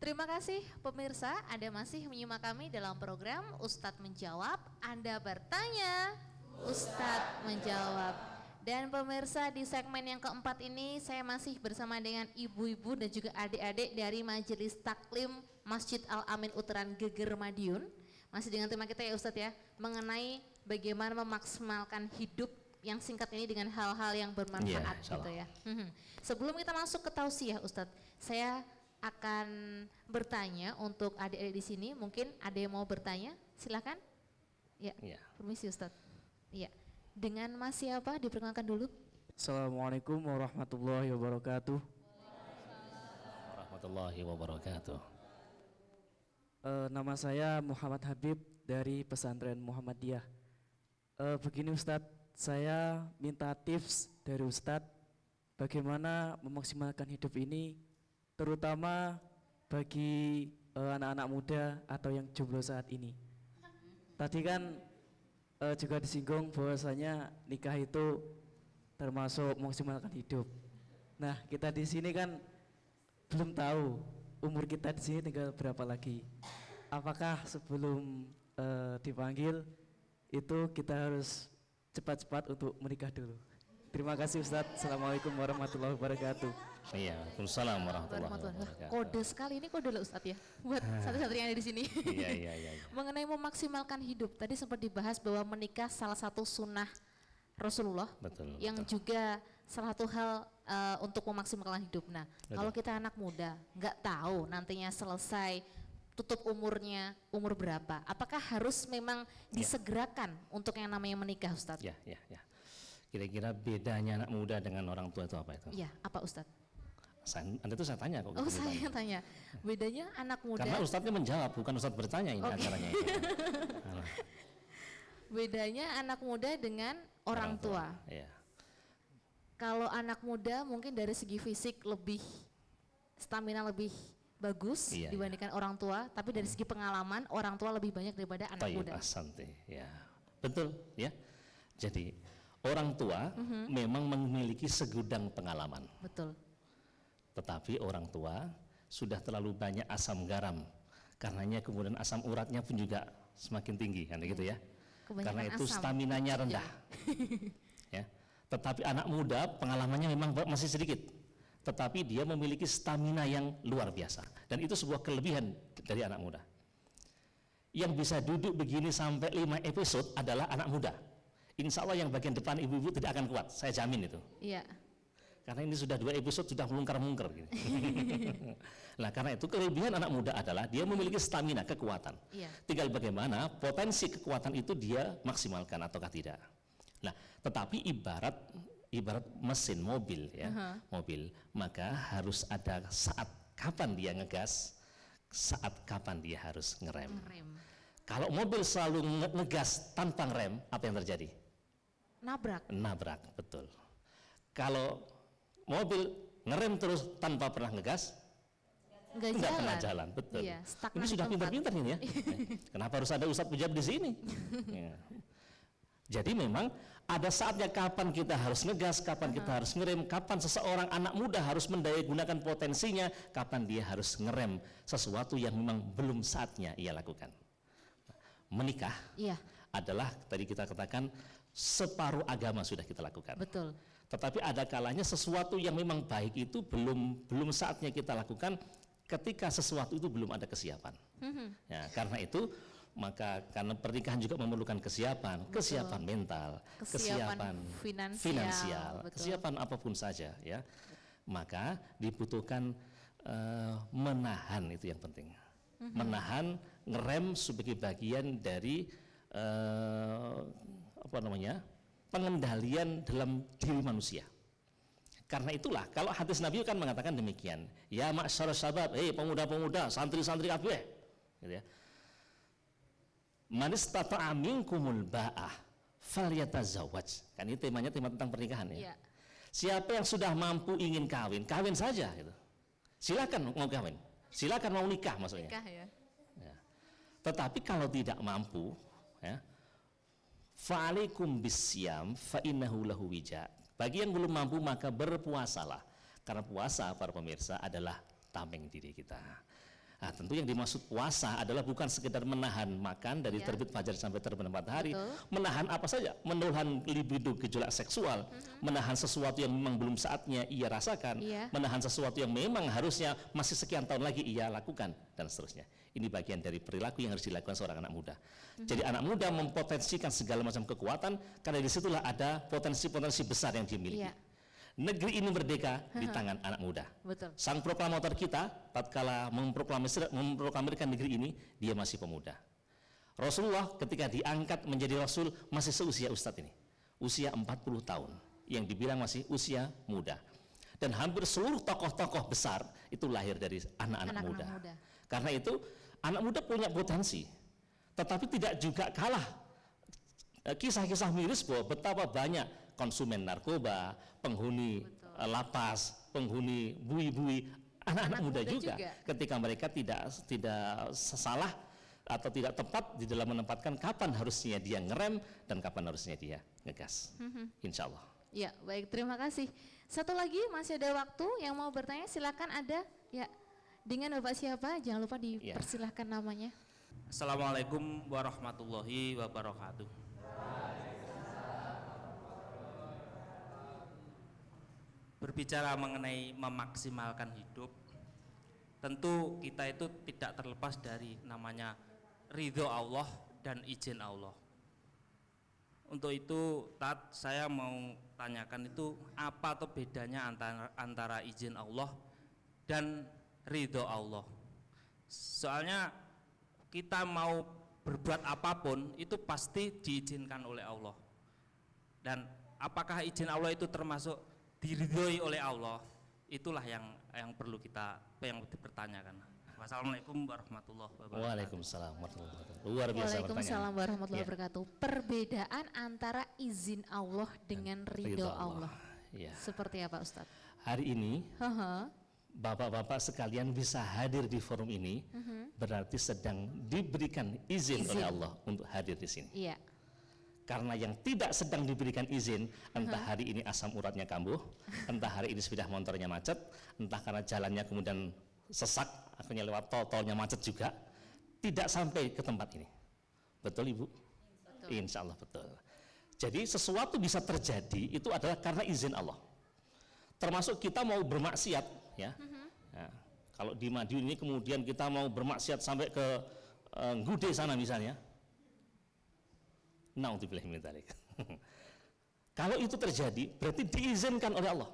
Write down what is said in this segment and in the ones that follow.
Terima kasih pemirsa, Anda masih menyimak kami dalam program Ustadz Menjawab. Anda bertanya, Ustadz menjawab. Dan pemirsa di segmen yang keempat ini saya masih bersama dengan ibu-ibu dan juga adik-adik dari Majelis Taklim Masjid Al-Amin Uteran Geger Madiun. Masih dengan tema kita ya Ustadz ya, mengenai bagaimana memaksimalkan hidup yang singkat ini dengan hal-hal yang bermanfaat yeah, iya, gitu ya. Hmm, hmm. Sebelum kita masuk ke tausiah Ustadz, saya akan bertanya untuk adik-adik di sini. Mungkin ada yang mau bertanya? Silakan. Ya. ya. Permisi Ustaz. ya Dengan Mas siapa? Diperkenalkan dulu. Assalamualaikum warahmatullahi wabarakatuh. Warahmatullahi wabarakatuh. E, nama saya Muhammad Habib dari pesantren Muhammadiyah. E, begini Ustadz, saya minta tips dari Ustadz bagaimana memaksimalkan hidup ini terutama bagi eh, anak-anak uh, muda atau yang jomblo saat ini. Tadi kan uh, juga disinggung bahwasanya nikah itu termasuk maksimalkan hidup. Nah, kita di sini kan belum tahu umur kita di sini tinggal berapa lagi. Apakah sebelum uh, dipanggil itu kita harus cepat-cepat untuk menikah dulu? Terima kasih Ustadz. Assalamualaikum warahmatullahi wabarakatuh. Iya, Waalaikumsalam warahmatullahi wabarakatuh. Kode sekali ini kode lah Ustadz ya buat satu-satunya yang ada di sini. iya, iya, iya, iya. Mengenai memaksimalkan hidup, tadi sempat dibahas bahwa menikah salah satu sunnah Rasulullah betul, yang betul. juga salah satu hal uh, untuk memaksimalkan hidup. Nah, betul. kalau kita anak muda nggak tahu nantinya selesai tutup umurnya umur berapa, apakah harus memang iya. disegerakan ya. untuk yang namanya menikah, Ustadz? Ya, ya, ya. Kira-kira bedanya anak muda dengan orang tua itu apa itu? Iya, apa Ustadz? Saya, anda tuh saya tanya kok. Oh gitu saya tanya. tanya. Bedanya anak muda. Karena Ustadznya kan menjawab, bukan Ustadz bertanya ini okay. Oh, iya. acaranya. Ini. bedanya anak muda dengan orang, orang tua. tua. Iya. Kalau anak muda mungkin dari segi fisik lebih stamina lebih bagus iya, iya. dibandingkan iya. orang tua, tapi dari hmm. segi pengalaman orang tua lebih banyak daripada anak Tayyip muda. Asante. ya. Betul, ya. Jadi Orang tua mm -hmm. memang memiliki segudang pengalaman. Betul. Tetapi orang tua sudah terlalu banyak asam garam. Karenanya kemudian asam uratnya pun juga semakin tinggi kan gitu ya. Kebanyakan Karena itu asam. staminanya iya. rendah. ya. Tetapi anak muda pengalamannya memang masih sedikit. Tetapi dia memiliki stamina yang luar biasa dan itu sebuah kelebihan dari anak muda. Yang bisa duduk begini sampai lima episode adalah anak muda Insya Allah yang bagian depan ibu-ibu tidak akan kuat, saya jamin itu. Iya. Karena ini sudah dua episode sudah mungkar mungkar Gitu. nah karena itu kelebihan anak muda adalah dia memiliki stamina, kekuatan. Iya. Tinggal bagaimana potensi kekuatan itu dia maksimalkan ataukah tidak. Nah tetapi ibarat ibarat mesin mobil ya, uh -huh. mobil maka harus ada saat kapan dia ngegas, saat kapan dia harus ngerem. ngerem. Kalau mobil selalu ngegas tanpa rem apa yang terjadi? nabrak. Nabrak, betul. Kalau mobil ngerem terus tanpa pernah ngegas, nggak jalan. pernah jalan, betul. Iya, ini sudah pintar-pintar ini ya. Eh, kenapa harus ada ustadz ujab di sini? ya. Jadi memang ada saatnya kapan kita harus ngegas, kapan uh kita harus ngerem, kapan seseorang anak muda harus mendaya gunakan potensinya, kapan dia harus ngerem sesuatu yang memang belum saatnya ia lakukan. Menikah iya. adalah tadi kita katakan separuh agama sudah kita lakukan. Betul. Tetapi ada kalanya sesuatu yang memang baik itu belum belum saatnya kita lakukan ketika sesuatu itu belum ada kesiapan. Mm -hmm. Ya, karena itu maka karena pernikahan juga memerlukan kesiapan, betul. kesiapan mental, kesiapan, kesiapan finansial, finansial kesiapan apapun saja ya. Maka dibutuhkan uh, menahan itu yang penting. Mm -hmm. Menahan, ngerem sebagai bagian dari uh, apa namanya pengendalian dalam diri manusia. Karena itulah kalau hadis Nabi kan mengatakan demikian, ya masyarakat sabab, eh, hei pemuda-pemuda, santri-santri kafe, Gitu ya. Man kumul minkumul ba'ah zawaj. Kan ini temanya tema tentang pernikahan ya. ya. Siapa yang sudah mampu ingin kawin, kawin saja gitu. Silakan mau kawin. Silakan mau nikah maksudnya. Nikah ya. ya. Tetapi kalau tidak mampu ya, Fa'alaikum bisyam fa'innahu lahu wija. Bagi yang belum mampu maka berpuasalah. Karena puasa para pemirsa adalah tameng diri kita. Nah, tentu yang dimaksud puasa adalah bukan sekedar menahan makan dari ya. terbit fajar sampai terbenam matahari, menahan apa saja, menahan libido gejolak seksual, mm -hmm. menahan sesuatu yang memang belum saatnya ia rasakan, iya. menahan sesuatu yang memang harusnya masih sekian tahun lagi ia lakukan dan seterusnya. Ini bagian dari perilaku yang harus dilakukan seorang anak muda. Mm -hmm. Jadi anak muda mempotensikan segala macam kekuatan karena disitulah ada potensi-potensi besar yang dimiliki. Iya negeri ini merdeka di tangan anak muda. Betul. Sang proklamator kita tatkala memproklamirkan negeri ini dia masih pemuda. Rasulullah ketika diangkat menjadi rasul masih seusia Ustadz ini. Usia 40 tahun yang dibilang masih usia muda. Dan hampir seluruh tokoh-tokoh besar itu lahir dari anak-anak muda. muda. Karena itu anak muda punya potensi. Tetapi tidak juga kalah kisah-kisah miris bahwa betapa banyak konsumen narkoba, penghuni eh, lapas, penghuni bui-bui, anak-anak muda, muda juga, juga ketika mereka tidak tidak salah atau tidak tepat di dalam menempatkan kapan harusnya dia ngerem dan kapan harusnya dia ngegas. Mhm. Insya Allah. Ya, baik. Terima kasih. Satu lagi masih ada waktu yang mau bertanya silakan ada. Ya, dengan Bapak siapa? Jangan lupa ya. dipersilahkan ya. namanya. Assalamualaikum warahmatullahi wabarakatuh. bicara mengenai memaksimalkan hidup, tentu kita itu tidak terlepas dari namanya ridho Allah dan izin Allah. Untuk itu, Tat, saya mau tanyakan itu apa atau bedanya antara, antara izin Allah dan ridho Allah. Soalnya kita mau berbuat apapun itu pasti diizinkan oleh Allah. Dan apakah izin Allah itu termasuk diridhoi oleh Allah itulah yang yang perlu kita yang dipertanyakan Wassalamualaikum warahmatullahi wabarakatuh. Waalaikumsalam warahmatullahi wabarakatuh. Luar biasa Waalaikumsalam warahmatullahi iya. wabarakatuh. Ya. Perbedaan antara izin Allah dengan ridho Allah. Allah. Ya. Seperti apa Ustadz? Hari ini Bapak-bapak sekalian bisa hadir di forum ini uh mhm. -huh. berarti sedang diberikan izin, izin oleh Allah untuk hadir di sini. Iya karena yang tidak sedang diberikan izin entah hari ini asam uratnya kambuh entah hari ini sepeda motornya macet entah karena jalannya kemudian sesak akhirnya lewat tol tolnya macet juga tidak sampai ke tempat ini betul ibu betul. insya Allah betul jadi sesuatu bisa terjadi itu adalah karena izin Allah termasuk kita mau bermaksiat ya, uh-huh. kalau di Madiun ini kemudian kita mau bermaksiat sampai ke uh, Gude sana misalnya Naudzubillah min Kalau itu terjadi, berarti diizinkan oleh Allah.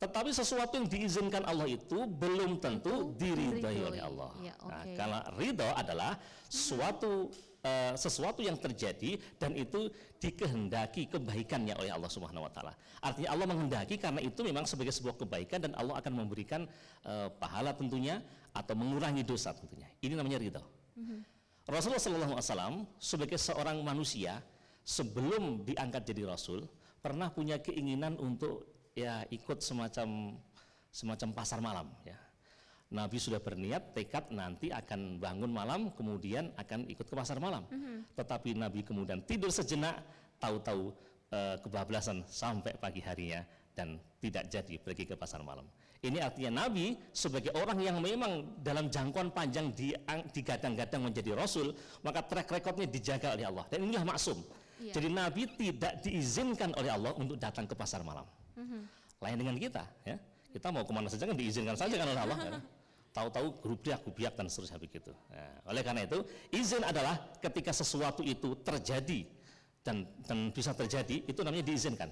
Tetapi sesuatu yang diizinkan Allah itu belum tentu diridhai oleh Allah. Ya, okay. Nah, karena ridho adalah suatu uh, sesuatu yang terjadi dan itu dikehendaki kebaikannya oleh Allah Subhanahu wa taala. Artinya Allah menghendaki karena itu memang sebagai sebuah kebaikan dan Allah akan memberikan uh, pahala tentunya atau mengurangi dosa tentunya. Ini namanya ridho. Mm -hmm. Rasulullah SAW sebagai seorang manusia sebelum diangkat jadi Rasul pernah punya keinginan untuk ya ikut semacam semacam pasar malam ya. Nabi sudah berniat tekad nanti akan bangun malam kemudian akan ikut ke pasar malam. Mm -hmm. Tetapi Nabi kemudian tidur sejenak tahu-tahu e, kebablasan sampai pagi harinya dan tidak jadi pergi ke pasar malam. Ini artinya Nabi sebagai orang yang memang dalam jangkauan panjang digadang-gadang menjadi Rasul, maka track recordnya dijaga oleh Allah. Dan inilah maksum. Iya. Jadi Nabi tidak diizinkan oleh Allah untuk datang ke pasar malam. Mm-hmm. Lain dengan kita, ya. Kita mau kemana saja kan diizinkan saja kan oleh Allah. Kan? Tahu-tahu gerubiak-gubiak dan seterusnya begitu. Nah, oleh karena itu, izin adalah ketika sesuatu itu terjadi dan, dan bisa terjadi, itu namanya diizinkan.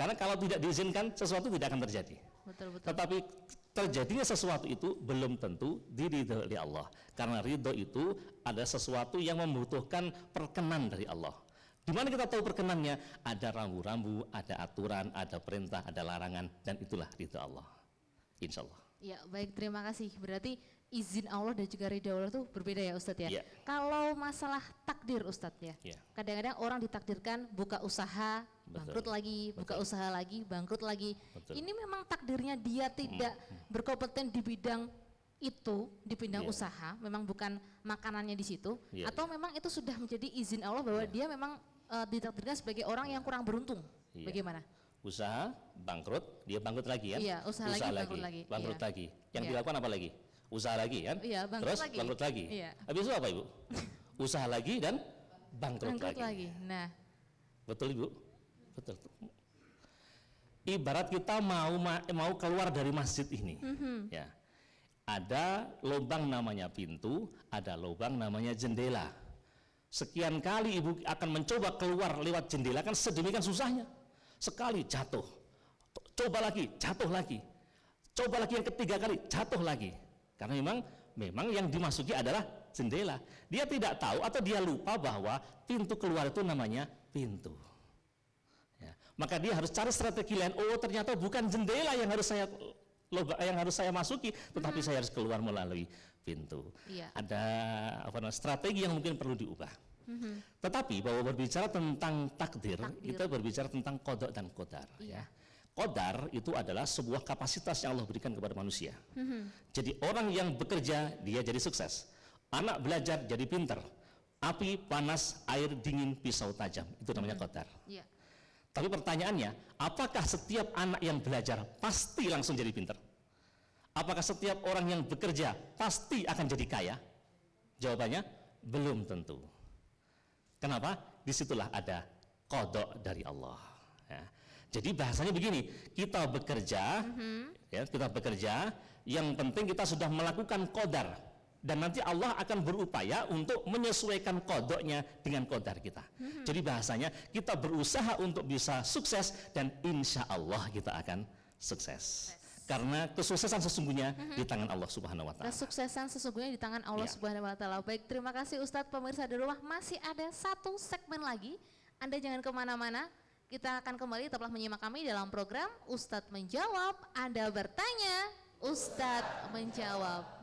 Karena kalau tidak diizinkan sesuatu tidak akan terjadi. Betul, betul. Tetapi terjadinya sesuatu itu belum tentu diridho oleh Allah. Karena ridho itu ada sesuatu yang membutuhkan perkenan dari Allah. Di mana kita tahu perkenannya? Ada rambu-rambu, ada aturan, ada perintah, ada larangan, dan itulah ridho Allah. Insya Allah. Ya, baik. Terima kasih. Berarti izin Allah dan juga ridho Allah itu berbeda ya Ustadz ya? ya. Kalau masalah takdir Ustadz ya, ya. kadang-kadang ya. orang ditakdirkan buka usaha, bangkrut Betul. lagi, Betul. buka usaha lagi, bangkrut lagi. Betul. Ini memang takdirnya dia hmm. tidak hmm. berkompeten di bidang itu di bidang yeah. usaha, memang bukan makanannya di situ, yeah, atau iya. memang itu sudah menjadi izin Allah bahwa yeah. dia memang uh, ditakdirkan sebagai orang iya. yang kurang beruntung. Yeah. Bagaimana? Usaha bangkrut, dia bangkrut lagi ya? Iya, usaha, usaha lagi, lagi, bangkrut lagi. Iya. Bangkrut lagi. Yang dilakukan apa lagi? Usaha lagi kan? Iya, bangkrut Terus, lagi. bangkrut lagi. Yeah. Habis itu apa Ibu? usaha lagi dan bangkrut, bangkrut lagi. lagi. Nah. Betul Ibu? betul ibarat kita mau mau keluar dari masjid ini mm -hmm. ya ada lubang namanya pintu ada lubang namanya jendela sekian kali ibu akan mencoba keluar lewat jendela kan sedemikian susahnya sekali jatuh coba lagi jatuh lagi coba lagi yang ketiga kali jatuh lagi karena memang memang yang dimasuki adalah jendela dia tidak tahu atau dia lupa bahwa pintu keluar itu namanya pintu maka dia harus cari strategi lain. Oh, ternyata bukan jendela yang harus saya loba, yang harus saya masuki, tetapi hmm. saya harus keluar melalui pintu. Iya. Ada apa namanya strategi yang mungkin perlu diubah. Hmm. Tetapi bahwa berbicara tentang takdir, takdir, kita berbicara tentang kodok dan kodar. Ya. Iya. Ya. Kodar itu adalah sebuah kapasitas yang Allah berikan kepada manusia. Hmm. Jadi orang yang bekerja dia jadi sukses, anak belajar jadi pinter, api panas, air dingin, pisau tajam itu namanya hmm. kodar. Yeah. Tapi pertanyaannya, apakah setiap anak yang belajar pasti langsung jadi pinter? Apakah setiap orang yang bekerja pasti akan jadi kaya? Jawabannya, belum tentu. Kenapa? Disitulah ada kodok dari Allah. Ya. Jadi bahasanya begini, kita bekerja, mm -hmm. ya, kita bekerja, yang penting kita sudah melakukan kodar dan nanti Allah akan berupaya untuk menyesuaikan kodoknya dengan kodar kita. Hmm. Jadi bahasanya kita berusaha untuk bisa sukses dan insya Allah kita akan sukses. Yes. Karena kesuksesan sesungguhnya hmm. di tangan Allah Subhanahu wa taala. Kesuksesan sesungguhnya di tangan Allah yeah. Subhanahu wa taala. Baik, terima kasih Ustadz pemirsa di rumah. Masih ada satu segmen lagi. Anda jangan kemana-mana. Kita akan kembali tetaplah menyimak kami dalam program Ustadz Menjawab. Anda bertanya, Ustadz menjawab.